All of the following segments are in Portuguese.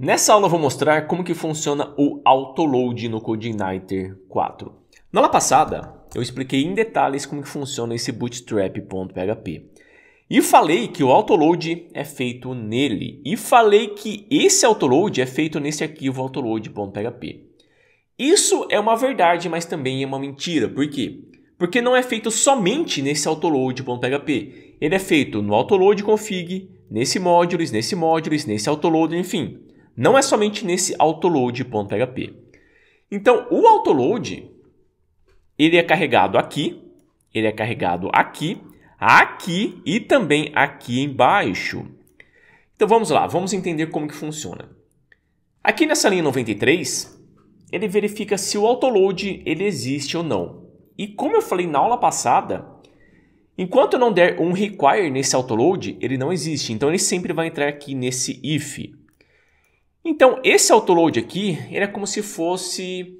Nessa aula eu vou mostrar como que funciona o autoload no CodeIgniter 4. Na aula passada, eu expliquei em detalhes como que funciona esse bootstrap.php. E falei que o autoload é feito nele. E falei que esse autoload é feito nesse arquivo autoload.php. Isso é uma verdade, mas também é uma mentira. Por quê? Porque não é feito somente nesse autoload.php. Ele é feito no autoload config, nesse módulos, nesse módulos, nesse autoload, enfim. Não é somente nesse autoload.php. Então, o autoload, ele é carregado aqui, ele é carregado aqui, aqui e também aqui embaixo. Então, vamos lá, vamos entender como que funciona. Aqui nessa linha 93, ele verifica se o autoload ele existe ou não. E como eu falei na aula passada, enquanto eu não der um require nesse autoload, ele não existe. Então ele sempre vai entrar aqui nesse if. Então, esse autoload aqui, ele é como se fosse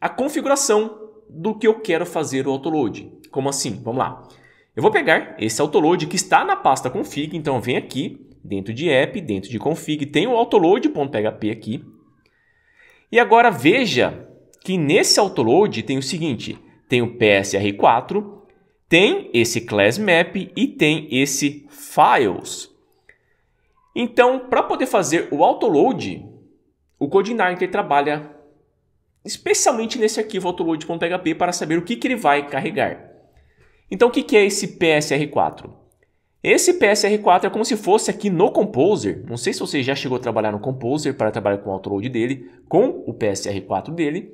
a configuração do que eu quero fazer o autoload. Como assim? Vamos lá. Eu vou pegar esse autoload que está na pasta config, então vem aqui, dentro de app, dentro de config, tem o autoload.php aqui. E agora veja que nesse autoload tem o seguinte, tem o psr4, tem esse class map e tem esse files. Então, para poder fazer o autoload, o CodeIgniter trabalha especialmente nesse arquivo autoload.php para saber o que, que ele vai carregar. Então, o que, que é esse PSR4? Esse PSR4 é como se fosse aqui no Composer. Não sei se você já chegou a trabalhar no Composer para trabalhar com o autoload dele, com o PSR4 dele.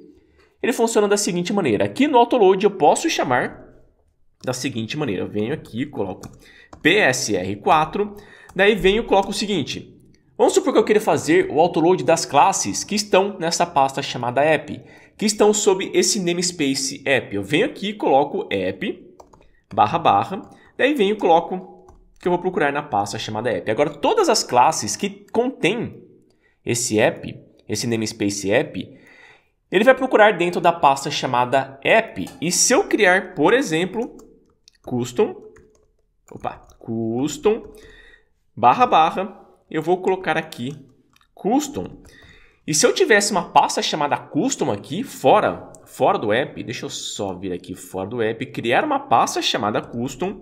Ele funciona da seguinte maneira. Aqui no autoload eu posso chamar da seguinte maneira. Eu venho aqui, coloco PSR4 Daí venho e coloco o seguinte. Vamos supor que eu queira fazer o autoload das classes que estão nessa pasta chamada app, que estão sob esse namespace app. Eu venho aqui e coloco app, barra, barra, daí venho e coloco que eu vou procurar na pasta chamada app. Agora, todas as classes que contém esse app, esse namespace app, ele vai procurar dentro da pasta chamada app. E se eu criar, por exemplo, custom, opa, custom, barra barra, eu vou colocar aqui custom. E se eu tivesse uma pasta chamada custom aqui, fora, fora do app, deixa eu só vir aqui fora do app, criar uma pasta chamada custom.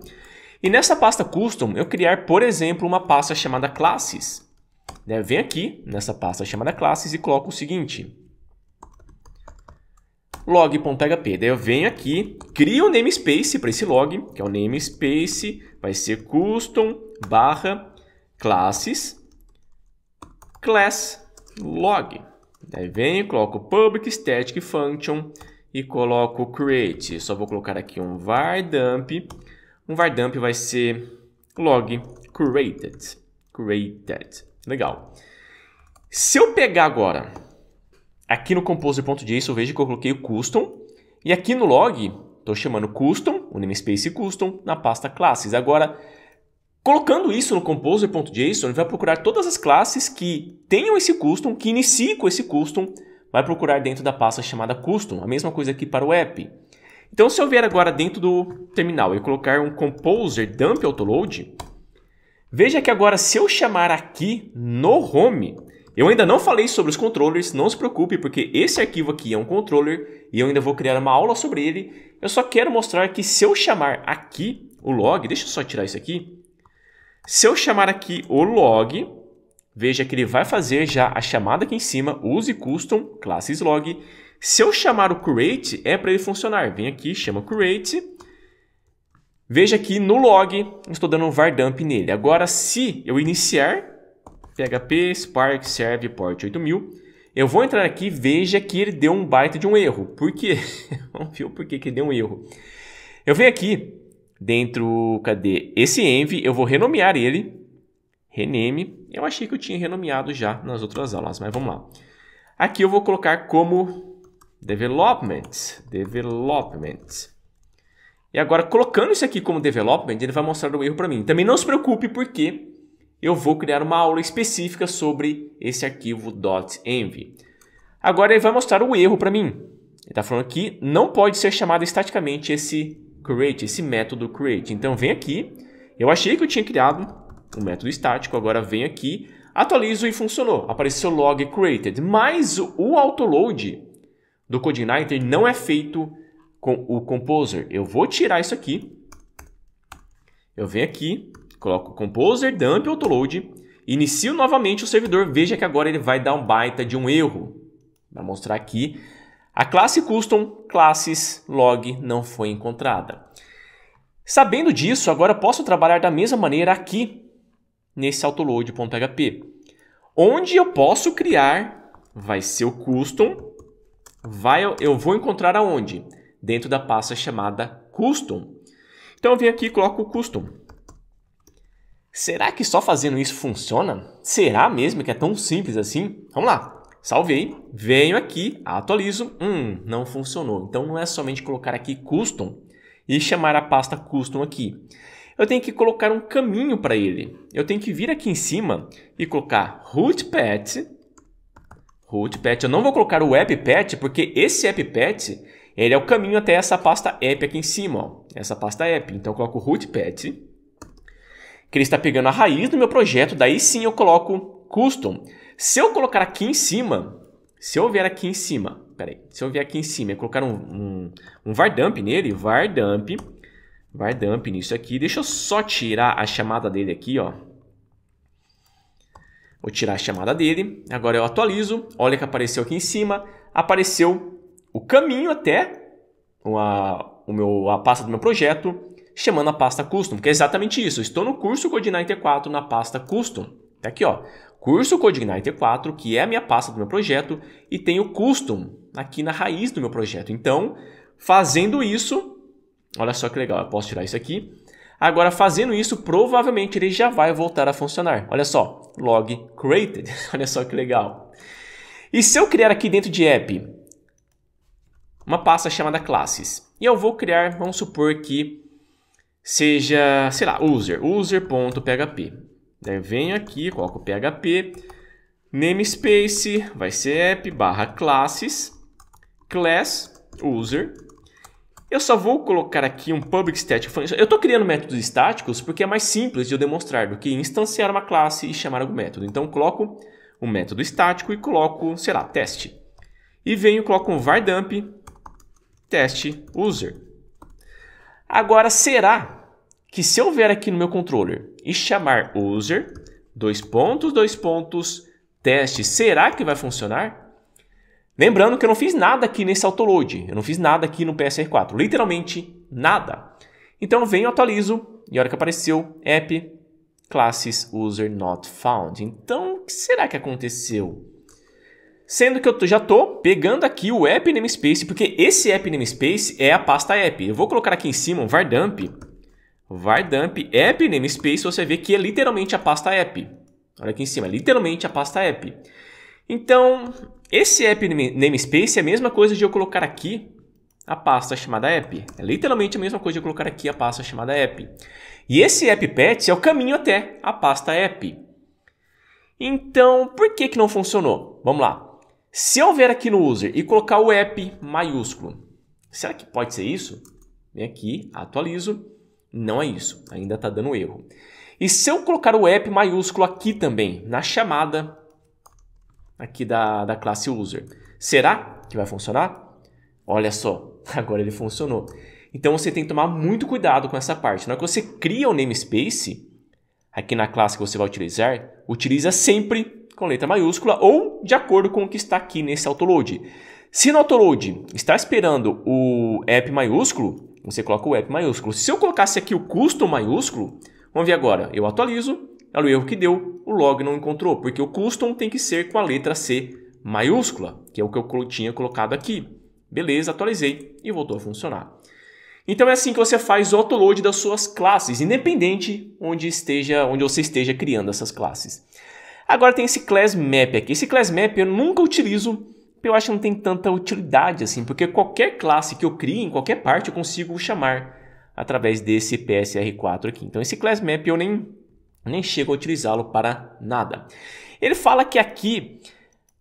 E nessa pasta custom, eu criar, por exemplo, uma pasta chamada classes. Né? Vem aqui nessa pasta chamada classes e coloco o seguinte. log.php. Daí eu venho aqui, crio o um namespace para esse log, que é o namespace, vai ser custom barra classes class log. Daí venho, coloco public static function e coloco create. Só vou colocar aqui um var dump. Um var dump vai ser log created. Created. Legal. Se eu pegar agora aqui no composer.json, vejo que eu coloquei o custom e aqui no log estou chamando custom, o namespace custom na pasta classes. Agora Colocando isso no composer.json, ele vai procurar todas as classes que tenham esse custom, que iniciem com esse custom, vai procurar dentro da pasta chamada custom, a mesma coisa aqui para o app. Então, se eu vier agora dentro do terminal e colocar um composer dump autoload, veja que agora se eu chamar aqui no home, eu ainda não falei sobre os controllers, não se preocupe, porque esse arquivo aqui é um controller e eu ainda vou criar uma aula sobre ele. Eu só quero mostrar que se eu chamar aqui o log, deixa eu só tirar isso aqui, se eu chamar aqui o log, veja que ele vai fazer já a chamada aqui em cima, use custom classes log. Se eu chamar o create, é para ele funcionar. Vem aqui, chama create. Veja aqui no log, estou dando um var dump nele. Agora, se eu iniciar PHP Spark serve port 8000, eu vou entrar aqui, veja que ele deu um byte de um erro. Por quê? Vamos ver o porquê que ele deu um erro. Eu venho aqui, dentro. Cadê? Esse Envy, eu vou renomear ele. Rename. Eu achei que eu tinha renomeado já nas outras aulas, mas vamos lá. Aqui eu vou colocar como Development. Development. E agora, colocando isso aqui como Development, ele vai mostrar o erro para mim. Também não se preocupe, porque eu vou criar uma aula específica sobre esse arquivo .env. Agora ele vai mostrar o erro para mim. Ele está falando que não pode ser chamado estaticamente esse create, esse método create. Então vem aqui, eu achei que eu tinha criado um método estático, agora vem aqui, atualizo e funcionou. Apareceu log created, mas o autoload do CodeIgniter não é feito com o Composer. Eu vou tirar isso aqui, eu venho aqui, coloco Composer, dump autoload, inicio novamente o servidor, veja que agora ele vai dar um baita de um erro. Vai mostrar aqui a classe custom classes log não foi encontrada. Sabendo disso, agora posso trabalhar da mesma maneira aqui nesse autoload.php, onde eu posso criar, vai ser o custom, vai, eu vou encontrar aonde? Dentro da pasta chamada custom. Então eu venho aqui e coloco o custom. Será que só fazendo isso funciona? Será mesmo que é tão simples assim? Vamos lá salvei, venho aqui, atualizo, hum, não funcionou. Então não é somente colocar aqui custom e chamar a pasta custom aqui. Eu tenho que colocar um caminho para ele. Eu tenho que vir aqui em cima e colocar root pet, root pet. Eu não vou colocar o app pet porque esse app pet ele é o caminho até essa pasta app aqui em cima, ó. essa pasta app. Então eu coloco root pet, que ele está pegando a raiz do meu projeto. Daí sim eu coloco custom. Se eu colocar aqui em cima, se eu vier aqui em cima, peraí, se eu vier aqui em cima e colocar um, um, um dump nele, var dump nisso aqui, deixa eu só tirar a chamada dele aqui, ó. Vou tirar a chamada dele, agora eu atualizo, olha que apareceu aqui em cima, apareceu o caminho até uma, o meu, a pasta do meu projeto, chamando a pasta custom, que é exatamente isso, estou no curso Codeinar T4 na pasta custom, tá aqui ó, curso Coding 4, que é a minha pasta do meu projeto, e tem o Custom aqui na raiz do meu projeto. Então, fazendo isso, olha só que legal, eu posso tirar isso aqui. Agora, fazendo isso, provavelmente ele já vai voltar a funcionar. Olha só, log created. olha só que legal. E se eu criar aqui dentro de app uma pasta chamada classes, e eu vou criar, vamos supor que seja, sei lá, user, user.php. Daí venho aqui, coloco PHP, namespace, vai ser app, barra classes, class, user. Eu só vou colocar aqui um public static function. Eu estou criando métodos estáticos porque é mais simples de eu demonstrar do que instanciar uma classe e chamar algum método. Então, coloco um método estático e coloco, sei lá, teste. E venho coloco um vardump teste user. Agora, será que se eu vier aqui no meu controller e chamar user, dois pontos, dois pontos, teste. Será que vai funcionar? Lembrando que eu não fiz nada aqui nesse autoload, eu não fiz nada aqui no PSR4, literalmente nada. Então eu venho, atualizo, e a hora que apareceu, app, classes user not found. Então, o que será que aconteceu? Sendo que eu já estou pegando aqui o app namespace, porque esse app namespace é a pasta app. Eu vou colocar aqui em cima um var dump Vai dump app namespace, você vê que é literalmente a pasta app. Olha aqui em cima, é literalmente a pasta app. Então, esse app namespace é a mesma coisa de eu colocar aqui a pasta chamada app. É literalmente a mesma coisa de eu colocar aqui a pasta chamada app. E esse app pet é o caminho até a pasta app. Então, por que, que não funcionou? Vamos lá. Se eu vier aqui no user e colocar o app maiúsculo, será que pode ser isso? Vem aqui, atualizo. Não é isso, ainda está dando erro. E se eu colocar o app maiúsculo aqui também, na chamada aqui da, da classe user, será que vai funcionar? Olha só, agora ele funcionou. Então você tem que tomar muito cuidado com essa parte. Na hora que você cria o namespace, aqui na classe que você vai utilizar, utiliza sempre com letra maiúscula ou de acordo com o que está aqui nesse autoload. Se no autoload está esperando o app maiúsculo, você coloca o app maiúsculo. Se eu colocasse aqui o custo maiúsculo, vamos ver agora. Eu atualizo, olha é o erro que deu, o log não encontrou, porque o custom tem que ser com a letra C maiúscula, que é o que eu tinha colocado aqui. Beleza, atualizei e voltou a funcionar. Então é assim que você faz o autoload das suas classes, independente onde esteja, onde você esteja criando essas classes. Agora tem esse class map aqui. Esse class map eu nunca utilizo eu acho que não tem tanta utilidade assim, porque qualquer classe que eu crie, em qualquer parte, eu consigo chamar através desse PSR4 aqui. Então esse class map eu nem, nem chego a utilizá-lo para nada. Ele fala que aqui,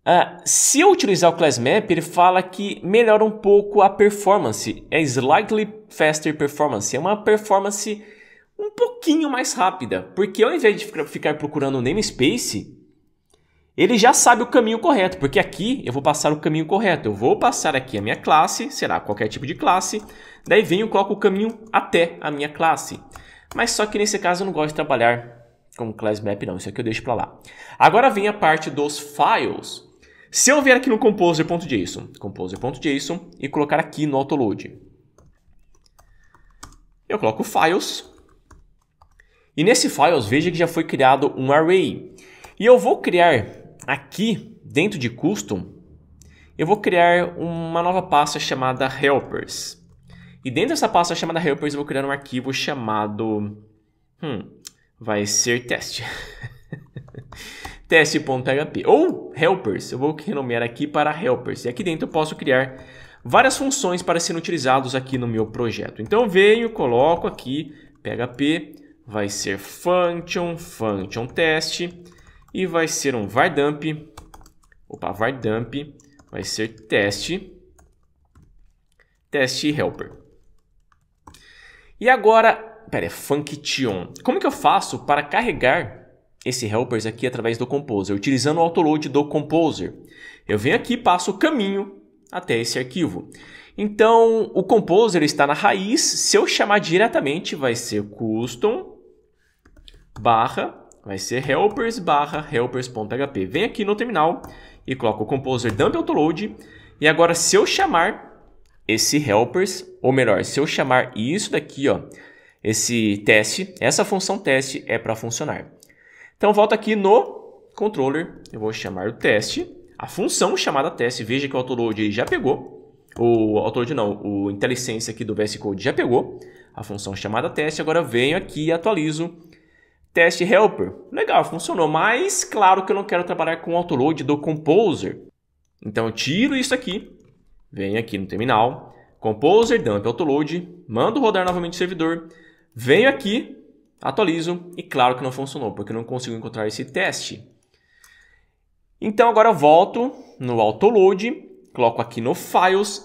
uh, se eu utilizar o class map, ele fala que melhora um pouco a performance. É slightly faster performance, é uma performance um pouquinho mais rápida, porque ao invés de ficar procurando namespace, ele já sabe o caminho correto, porque aqui eu vou passar o caminho correto. Eu vou passar aqui a minha classe, será qualquer tipo de classe, daí venho e coloco o caminho até a minha classe. Mas só que nesse caso eu não gosto de trabalhar com class map não, isso aqui eu deixo para lá. Agora vem a parte dos files. Se eu vier aqui no composer.json, composer.json e colocar aqui no autoload, eu coloco files, e nesse files veja que já foi criado um array. E eu vou criar Aqui, dentro de Custom, eu vou criar uma nova pasta chamada Helpers. E dentro dessa pasta chamada Helpers, eu vou criar um arquivo chamado... Hum, vai ser teste. teste.php ou helpers. Eu vou renomear aqui para helpers. E aqui dentro eu posso criar várias funções para serem utilizados aqui no meu projeto. Então venho, coloco aqui php vai ser function, function teste e vai ser um var dump, opa, var dump, vai ser teste, teste helper. E agora, pera, é function. Como que eu faço para carregar esse helpers aqui através do Composer, utilizando o autoload do Composer? Eu venho aqui, passo o caminho até esse arquivo. Então, o Composer está na raiz. Se eu chamar diretamente, vai ser custom barra Vai ser helpers barra helpers.php. Vem aqui no terminal e coloca o composer dump autoload. E agora se eu chamar esse helpers, ou melhor, se eu chamar isso daqui, ó, esse teste, essa função teste é para funcionar. Então volta aqui no controller, eu vou chamar o teste, a função chamada teste, veja que o autoload já pegou, o autoload não, o IntelliSense aqui do VS Code já pegou, a função chamada teste, agora venho aqui e atualizo Test Helper, legal, funcionou, mas claro que eu não quero trabalhar com o autoload do Composer. Então eu tiro isso aqui, venho aqui no terminal, Composer, dump autoload, mando rodar novamente o servidor, venho aqui, atualizo e claro que não funcionou, porque eu não consigo encontrar esse teste. Então agora eu volto no autoload, coloco aqui no files,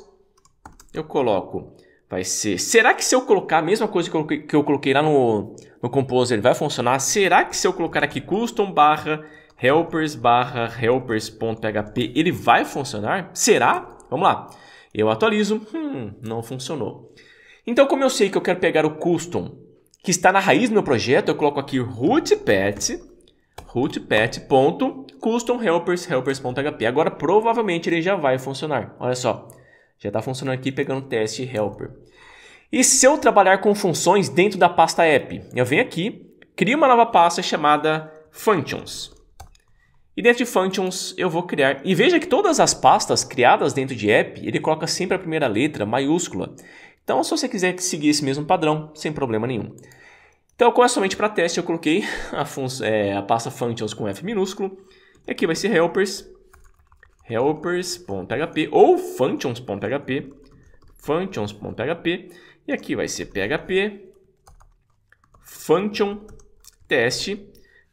eu coloco Vai ser. Será que se eu colocar a mesma coisa que eu coloquei, que eu coloquei lá no, no Composer, vai funcionar? Será que se eu colocar aqui custom barra helpers barra helpers.php, ele vai funcionar? Será? Vamos lá. Eu atualizo. Hum, não funcionou. Então, como eu sei que eu quero pegar o custom que está na raiz do meu projeto, eu coloco aqui root pet helpers helpers.php. Agora provavelmente ele já vai funcionar. Olha só. Já está funcionando aqui pegando teste helper. E se eu trabalhar com funções dentro da pasta app? Eu venho aqui, crio uma nova pasta chamada functions. E dentro de functions eu vou criar. E veja que todas as pastas criadas dentro de app, ele coloca sempre a primeira letra maiúscula. Então, se você quiser seguir esse mesmo padrão, sem problema nenhum. Então, como é somente para teste, eu coloquei a, é, a pasta functions com F minúsculo. E aqui vai ser helpers helpers.php ou functions.php, functions.php, e aqui vai ser php function teste,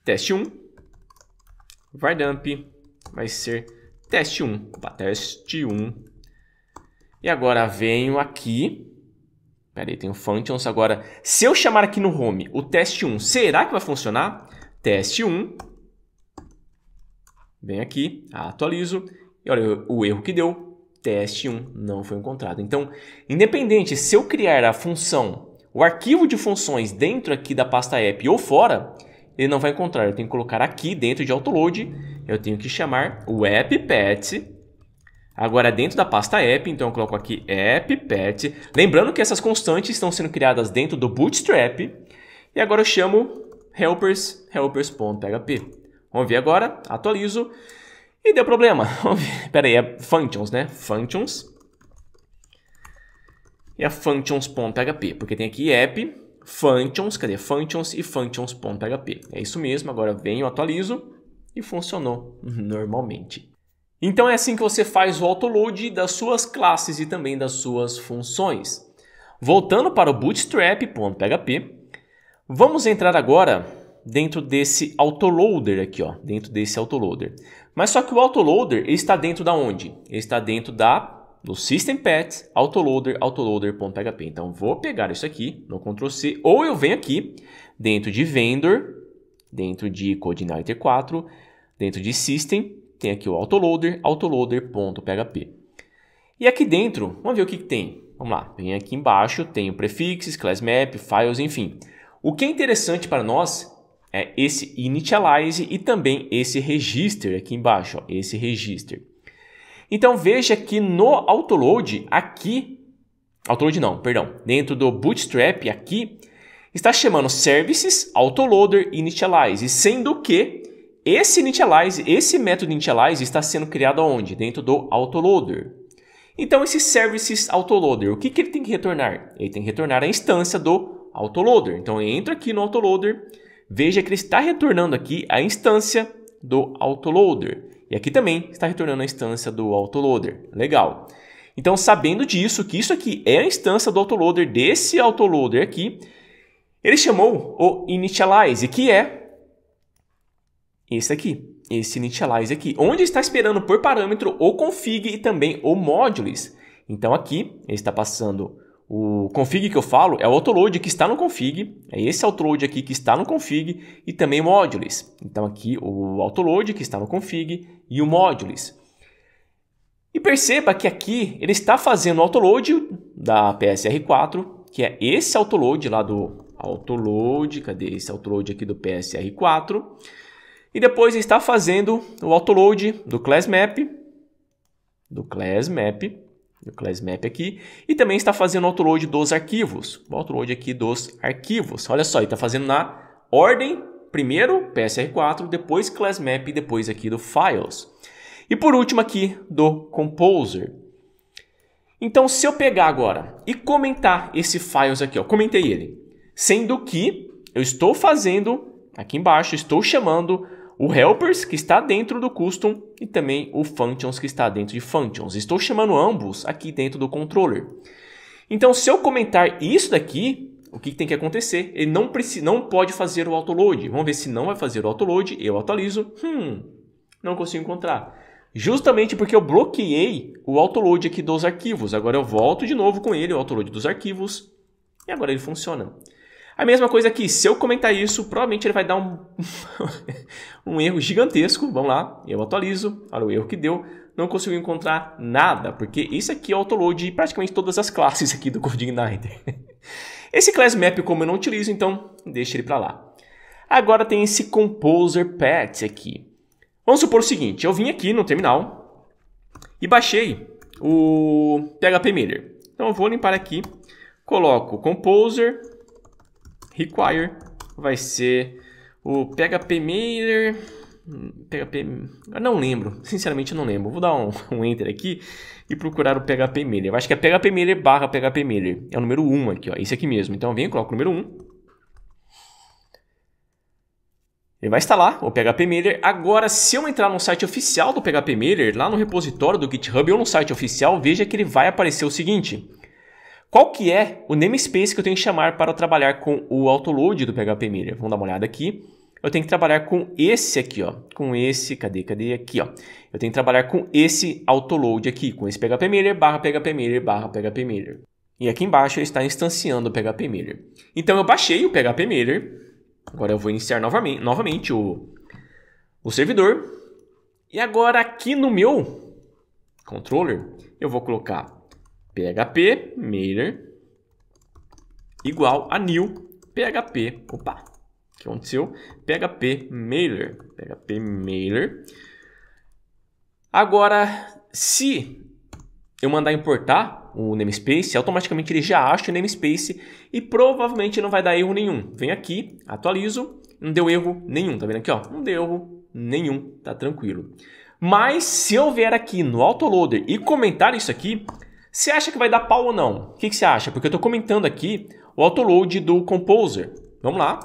teste 1, var_dump vai ser teste 1, opa, teste 1. E agora venho aqui, peraí, tem o functions agora. Se eu chamar aqui no home o teste 1, será que vai funcionar? Teste 1, venho aqui, atualizo e olha, o erro que deu, teste 1 não foi encontrado. Então, independente se eu criar a função, o arquivo de funções dentro aqui da pasta app ou fora, ele não vai encontrar. Eu tenho que colocar aqui dentro de autoload, eu tenho que chamar o pet. Agora, dentro da pasta app, então eu coloco aqui pet. Lembrando que essas constantes estão sendo criadas dentro do Bootstrap. E agora eu chamo helpers, helpers.php. Vamos ver agora, atualizo. E deu problema. Pera aí, é functions, né? Functions. E a é functions.php, porque tem aqui app, functions, cadê? Functions e functions.php. É isso mesmo, agora venho, atualizo e funcionou normalmente. Então é assim que você faz o autoload das suas classes e também das suas funções. Voltando para o bootstrap.php, vamos entrar agora dentro desse autoloader aqui, ó, dentro desse autoloader. Mas só que o autoloader ele está dentro da onde? Ele está dentro da no System Path, autoloader, autoloader.php. Então vou pegar isso aqui no Ctrl C ou eu venho aqui dentro de vendor, dentro de coordinator 4, dentro de system, tem aqui o autoloader, autoloader.php. E aqui dentro, vamos ver o que, que tem. Vamos lá, vem aqui embaixo, tem o prefixes, class map, files, enfim. O que é interessante para nós é esse initialize e também esse register aqui embaixo, ó, esse register. Então veja que no autoload aqui, autoload não, perdão, dentro do bootstrap aqui, está chamando services autoloader initialize, sendo que esse initialize, esse método initialize está sendo criado aonde? Dentro do autoloader. Então esse services autoloader, o que, que ele tem que retornar? Ele tem que retornar a instância do autoloader. Então entra aqui no autoloader veja que ele está retornando aqui a instância do autoloader. E aqui também está retornando a instância do autoloader. Legal. Então, sabendo disso, que isso aqui é a instância do autoloader, desse autoloader aqui, ele chamou o initialize, que é esse aqui, esse initialize aqui, onde está esperando por parâmetro o config e também o modules. Então, aqui ele está passando o config que eu falo é o autoload que está no config, é esse autoload aqui que está no config e também modules. Então aqui o autoload que está no config e o modules. E perceba que aqui ele está fazendo o autoload da PSR4, que é esse autoload lá do autoload, cadê esse autoload aqui do PSR4? E depois ele está fazendo o autoload do class map, do class map, o classmap aqui, e também está fazendo o autoload dos arquivos, o load aqui dos arquivos. Olha só, ele está fazendo na ordem, primeiro PSR4, depois classmap e depois aqui do files. E por último aqui do composer. Então se eu pegar agora e comentar esse files aqui, ó, comentei ele, sendo que eu estou fazendo aqui embaixo, estou chamando o helpers que está dentro do custom e também o functions que está dentro de functions. Estou chamando ambos aqui dentro do controller. Então, se eu comentar isso daqui, o que tem que acontecer? Ele não, precisa, não pode fazer o autoload. Vamos ver se não vai fazer o autoload. Eu atualizo. Hum, não consigo encontrar. Justamente porque eu bloqueei o autoload aqui dos arquivos. Agora eu volto de novo com ele, o autoload dos arquivos. E agora ele funciona. A mesma coisa aqui, se eu comentar isso, provavelmente ele vai dar um, um erro gigantesco. Vamos lá, eu atualizo, olha o erro que deu. Não consigo encontrar nada, porque isso aqui é o autoload de praticamente todas as classes aqui do Code Esse class map como eu não utilizo, então deixa ele para lá. Agora tem esse composer path aqui. Vamos supor o seguinte, eu vim aqui no terminal e baixei o PHP Miller. Então eu vou limpar aqui, coloco composer require vai ser o PHP mailer. PHP. Eu não lembro, sinceramente eu não lembro. Vou dar um, um enter aqui e procurar o PHP mailer. Eu acho que é PHP mailer barra PHP mailer. É o número 1 aqui, ó. Esse aqui mesmo. Então eu venho, coloco o número 1. Ele vai instalar o PHP Mailer. Agora, se eu entrar no site oficial do PHP Mailer, lá no repositório do GitHub ou no site oficial, veja que ele vai aparecer o seguinte: qual que é o namespace que eu tenho que chamar para trabalhar com o autoload do PHP Vamos dar uma olhada aqui. Eu tenho que trabalhar com esse aqui, ó. Com esse, cadê, cadê? Aqui, ó. Eu tenho que trabalhar com esse autoload aqui, com esse PHP Miller, barra PHP barra PHP E aqui embaixo ele está instanciando o PHP Então eu baixei o PHP Agora eu vou iniciar novamente, novamente o, o servidor. E agora aqui no meu controller, eu vou colocar PHP mailer igual a new PHP. Opa, o que aconteceu? PHP mailer. PHP mailer. Agora, se eu mandar importar o namespace, automaticamente ele já acha o namespace e provavelmente não vai dar erro nenhum. Venho aqui, atualizo, não deu erro nenhum, tá vendo aqui, ó? Não deu erro nenhum, tá tranquilo. Mas se eu vier aqui no autoloader e comentar isso aqui, você acha que vai dar pau ou não? O que, que você acha? Porque eu estou comentando aqui o autoload do Composer. Vamos lá.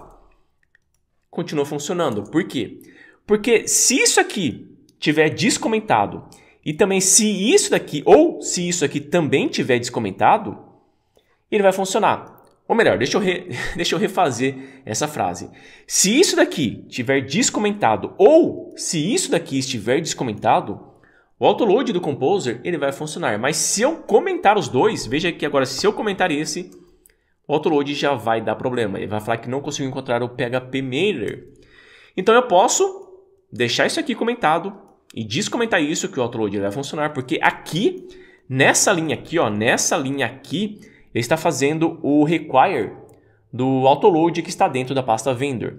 Continua funcionando. Por quê? Porque se isso aqui tiver descomentado e também se isso daqui, ou se isso aqui também tiver descomentado, ele vai funcionar. Ou melhor, deixa eu, re, deixa eu refazer essa frase. Se isso daqui tiver descomentado ou se isso daqui estiver descomentado, o autoload do Composer ele vai funcionar, mas se eu comentar os dois, veja que agora se eu comentar esse, o autoload já vai dar problema. Ele vai falar que não conseguiu encontrar o PHP mailer. Então eu posso deixar isso aqui comentado e descomentar isso que o autoload vai funcionar, porque aqui, nessa linha aqui, ó, nessa linha aqui, ele está fazendo o require do autoload que está dentro da pasta vendor.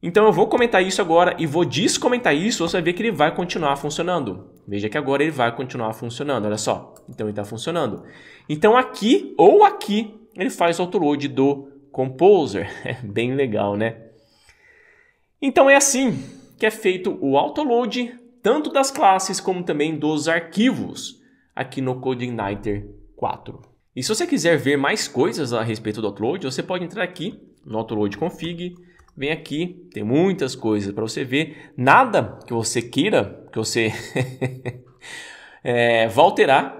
Então eu vou comentar isso agora e vou descomentar isso, você vai ver que ele vai continuar funcionando. Veja que agora ele vai continuar funcionando, olha só. Então ele está funcionando. Então aqui ou aqui ele faz o autoload do Composer. É bem legal, né? Então é assim que é feito o autoload tanto das classes como também dos arquivos aqui no CodeIgniter 4. E se você quiser ver mais coisas a respeito do autoload, você pode entrar aqui no autoload config, vem aqui, tem muitas coisas para você ver. Nada que você queira, que você é, eh, vá alterar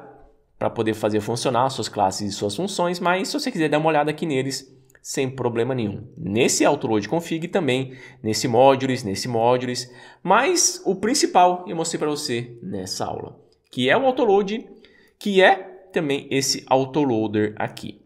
para poder fazer funcionar suas classes e suas funções, mas se você quiser dar uma olhada aqui neles, sem problema nenhum. Nesse Autoload Config também, nesse Modules, nesse Modules, mas o principal eu mostrei para você nessa aula, que é o Autoload, que é também esse Autoloader aqui.